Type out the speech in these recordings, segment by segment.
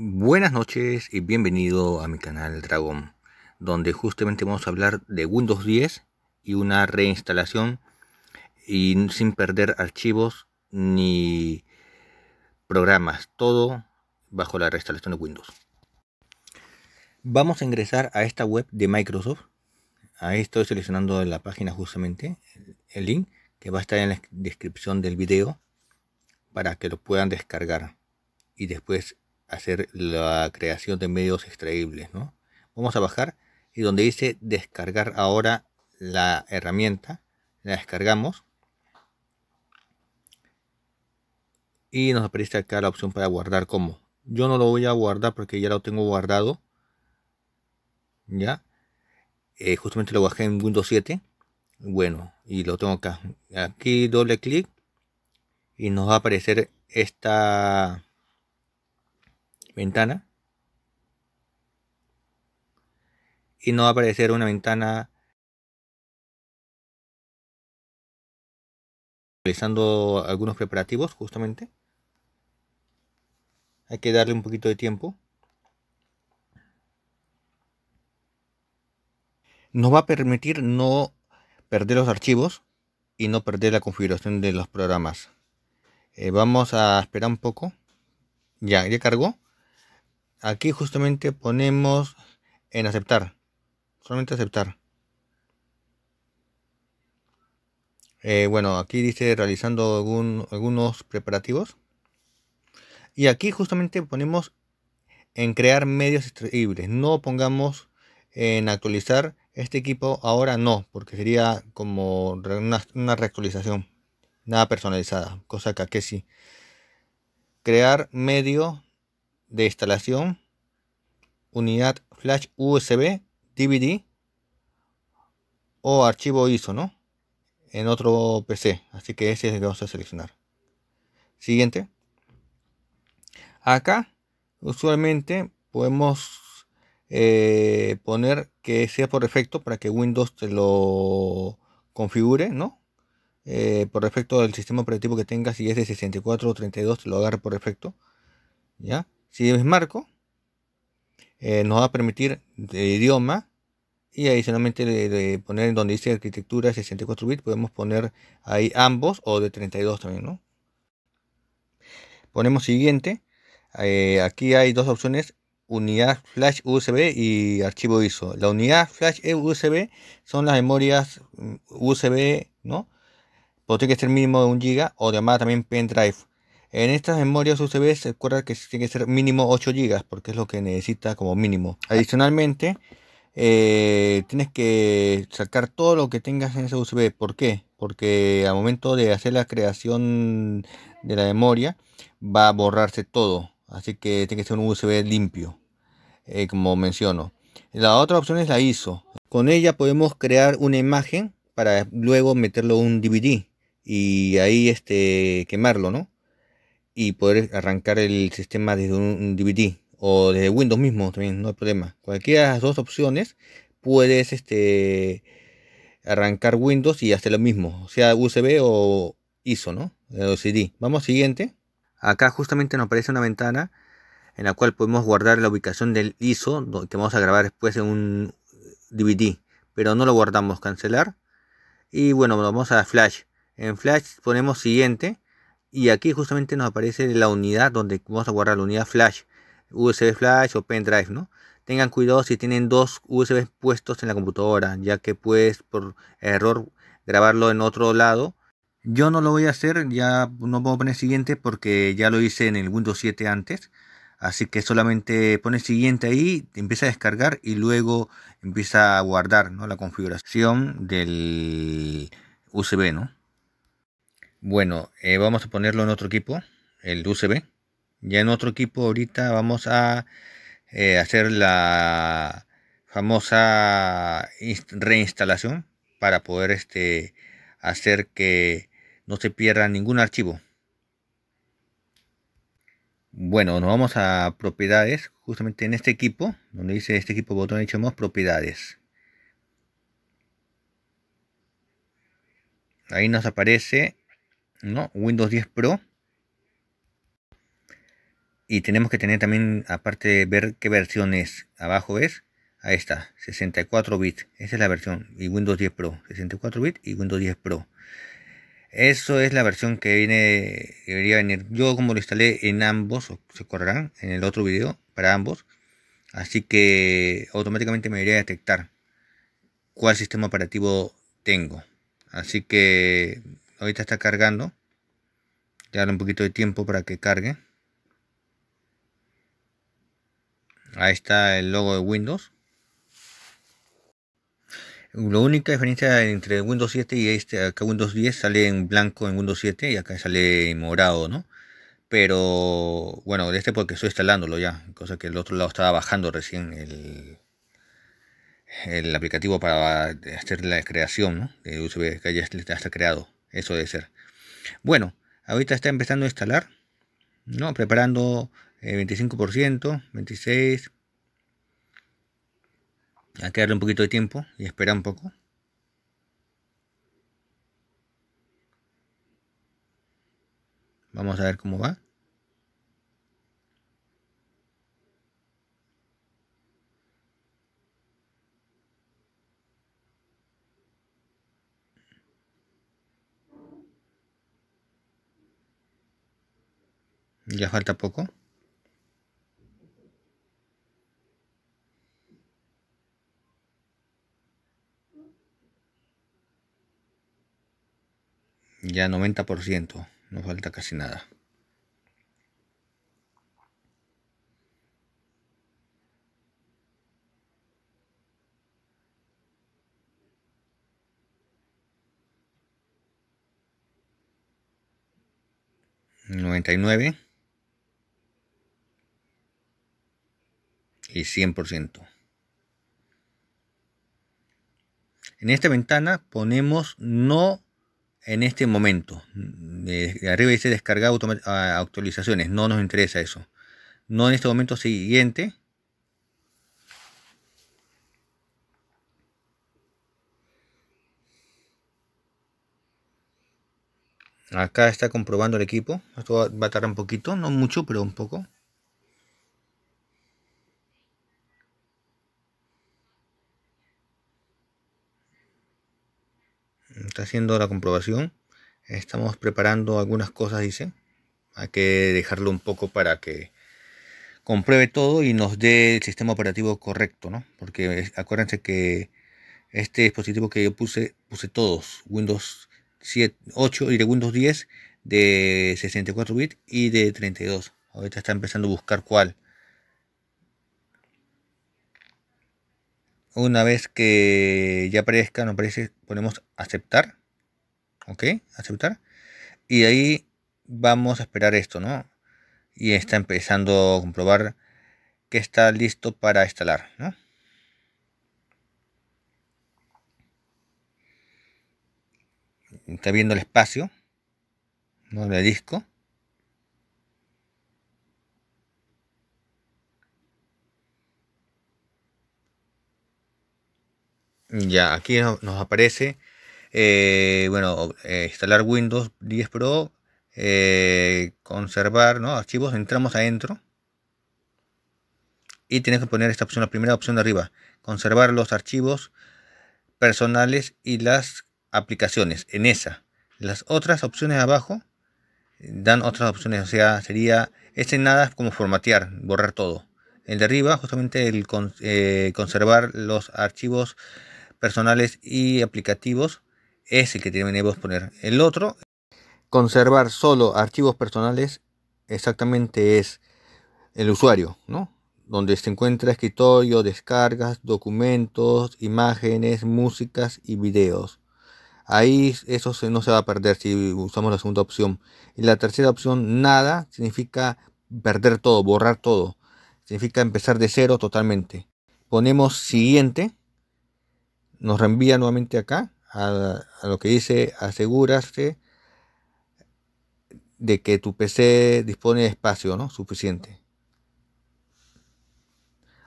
Buenas noches y bienvenido a mi canal Dragon, donde justamente vamos a hablar de Windows 10 y una reinstalación y sin perder archivos ni programas, todo bajo la reinstalación de Windows. Vamos a ingresar a esta web de Microsoft. Ahí estoy seleccionando la página justamente, el link que va a estar en la descripción del video para que lo puedan descargar y después hacer la creación de medios extraíbles, ¿no? Vamos a bajar y donde dice descargar ahora la herramienta, la descargamos. Y nos aparece acá la opción para guardar como. Yo no lo voy a guardar porque ya lo tengo guardado. Ya. Eh, justamente lo bajé en Windows 7. Bueno, y lo tengo acá. Aquí doble clic y nos va a aparecer esta ventana. Y no va a aparecer una ventana realizando algunos preparativos justamente. Hay que darle un poquito de tiempo. Nos va a permitir no perder los archivos y no perder la configuración de los programas. Eh, vamos a esperar un poco. Ya, ya cargó aquí justamente ponemos en aceptar. Solamente aceptar. Eh, bueno, aquí dice realizando algún, algunos preparativos. Y aquí justamente ponemos en crear medios libres. No pongamos en actualizar este equipo ahora no, porque sería como una, una reactualización. Nada personalizada, cosa que aquí sí. Crear medio de instalación, unidad flash USB, DVD o archivo ISO, ¿no? En otro PC, así que ese es el que vamos a seleccionar. Siguiente. Acá, usualmente podemos eh, poner que sea por defecto para que Windows te lo configure, ¿no? Eh, por defecto del sistema operativo que tengas, si es de 64 o 32, te lo agarre por defecto, ¿ya? Si es marco, eh, nos va a permitir de idioma y adicionalmente de, poner donde dice arquitectura 64 bits, podemos poner ahí ambos o de 32 también, ¿no? Ponemos siguiente. Eh, aquí hay dos opciones, unidad flash USB y archivo ISO. La unidad flash e USB son las memorias mm, USB, ¿no? Podría que ser mínimo de un giga o llamada también pendrive. En estas memorias USB se recuerda que tiene que ser mínimo 8 GB porque es lo que necesita como mínimo. Adicionalmente, eh, tienes que sacar todo lo que tengas en ese USB. ¿Por qué? Porque al momento de hacer la creación de la memoria va a borrarse todo. Así que tiene que ser un USB limpio, eh, como menciono. La otra opción es la ISO. Con ella podemos crear una imagen para luego meterlo en un DVD y ahí este, quemarlo, ¿no? y poder arrancar el sistema desde un DVD o desde Windows mismo también, no hay problema. Cualquiera de las dos opciones puedes este, arrancar Windows y hacer lo mismo, sea USB o ISO, ¿no? O CD. Vamos a siguiente. Acá justamente nos aparece una ventana en la cual podemos guardar la ubicación del ISO que vamos a grabar después en un DVD, pero no lo guardamos, cancelar. Y bueno, vamos a Flash. En Flash ponemos siguiente y aquí justamente nos aparece la unidad donde vamos a guardar la unidad flash USB flash o pendrive no tengan cuidado si tienen dos USB puestos en la computadora ya que puedes por error grabarlo en otro lado yo no lo voy a hacer ya no puedo poner siguiente porque ya lo hice en el Windows 7 antes así que solamente pone siguiente ahí empieza a descargar y luego empieza a guardar ¿no? la configuración del USB no bueno, eh, vamos a ponerlo en otro equipo, el UCB. Ya en otro equipo ahorita vamos a eh, hacer la famosa reinstalación para poder este, hacer que no se pierda ningún archivo. Bueno, nos vamos a propiedades, justamente en este equipo, donde dice este equipo botón, echamos propiedades. Ahí nos aparece ¿no? Windows 10 Pro. Y tenemos que tener también, aparte de ver qué versión es, abajo es, ahí está, 64 bits. Esa es la versión. Y Windows 10 Pro, 64 bits y Windows 10 Pro. Eso es la versión que viene, debería venir. Yo como lo instalé en ambos, se correrán en el otro video para ambos. Así que automáticamente me debería detectar cuál sistema operativo tengo. Así que ahorita está cargando. daré un poquito de tiempo para que cargue. Ahí está el logo de Windows. La única diferencia entre Windows 7 y este, acá Windows 10 sale en blanco en Windows 7 y acá sale en morado, ¿no? Pero bueno, De este porque estoy instalándolo ya, cosa que el otro lado estaba bajando recién el, el aplicativo para hacer la creación, ¿no? De USB, que ya está creado eso debe ser. Bueno, ahorita está empezando a instalar, ¿no? Preparando el 25%, 26%. Hay que darle un poquito de tiempo y esperar un poco. Vamos a ver cómo va. Ya falta poco. Ya 90%, no falta casi nada. Noventa y nueve. 100%. En esta ventana ponemos no en este momento. De arriba dice descargar actualizaciones. No nos interesa eso. No en este momento siguiente. Acá está comprobando el equipo. Esto va a tardar un poquito, no mucho, pero un poco. está haciendo la comprobación. Estamos preparando algunas cosas, dice. Hay que dejarlo un poco para que compruebe todo y nos dé el sistema operativo correcto, ¿no? Porque acuérdense que este dispositivo que yo puse, puse todos, Windows 7, 8 y de Windows 10 de 64 bits y de 32. Ahorita está empezando a buscar cuál. Una vez que ya aparezca, nos aparece, ponemos aceptar. ¿Ok? Aceptar. Y ahí vamos a esperar esto, ¿no? Y está empezando a comprobar que está listo para instalar, ¿no? Está viendo el espacio, ¿no? El disco. Ya, aquí nos aparece, eh, bueno, eh, instalar Windows 10 Pro, eh, conservar, ¿no? Archivos, entramos adentro. Y tienes que poner esta opción, la primera opción de arriba, conservar los archivos personales y las aplicaciones, en esa. Las otras opciones abajo dan otras opciones, o sea, sería, este nada como formatear, borrar todo. El de arriba, justamente el conservar los archivos personales y aplicativos es el que debemos poner. El otro, conservar solo archivos personales, exactamente es el usuario, ¿no? Donde se encuentra escritorio, descargas, documentos, imágenes, músicas y videos. Ahí eso no se va a perder si usamos la segunda opción. Y la tercera opción, nada, significa perder todo, borrar todo. Significa empezar de cero totalmente. Ponemos siguiente nos reenvía nuevamente acá a, lo que dice asegúrate de que tu PC dispone de espacio ¿no? suficiente.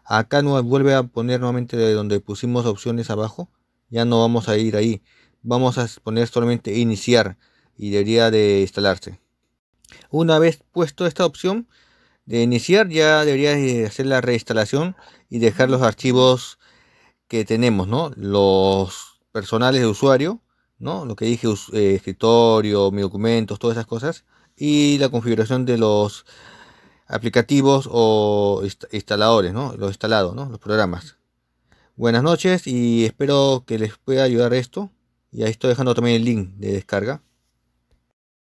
Acá nos vuelve a poner nuevamente de donde pusimos opciones abajo. Ya no vamos a ir ahí. Vamos a poner solamente iniciar y debería de instalarse. Una vez puesto esta opción de iniciar ya debería de hacer la reinstalación y dejar los archivos que tenemos, ¿no? Los personales de usuario, ¿no? Lo que dije, eh, escritorio, mis documentos, todas esas cosas. Y la configuración de los aplicativos o instaladores, ¿no? Los instalados, ¿no? Los programas. Buenas noches y espero que les pueda ayudar esto. Y ahí estoy dejando también el link de descarga.